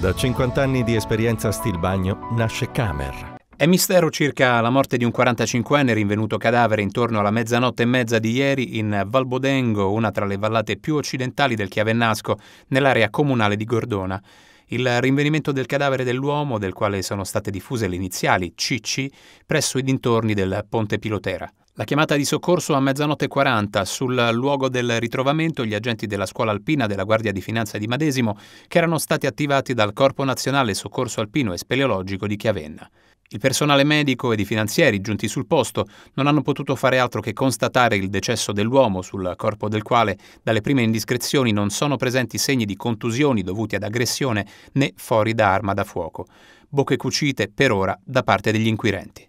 Da 50 anni di esperienza a Stilbagno nasce Camer. È mistero circa la morte di un 45enne rinvenuto cadavere intorno alla mezzanotte e mezza di ieri in Valbodengo, una tra le vallate più occidentali del Chiavennasco, nell'area comunale di Gordona. Il rinvenimento del cadavere dell'uomo, del quale sono state diffuse le iniziali CC, presso i dintorni del Ponte Pilotera. La chiamata di soccorso a mezzanotte 40 sul luogo del ritrovamento gli agenti della scuola alpina della Guardia di Finanza di Madesimo che erano stati attivati dal Corpo Nazionale Soccorso Alpino e Speleologico di Chiavenna. Il personale medico ed i finanzieri giunti sul posto non hanno potuto fare altro che constatare il decesso dell'uomo, sul corpo del quale, dalle prime indiscrezioni, non sono presenti segni di contusioni dovuti ad aggressione né fuori da arma da fuoco. Bocche cucite per ora da parte degli inquirenti.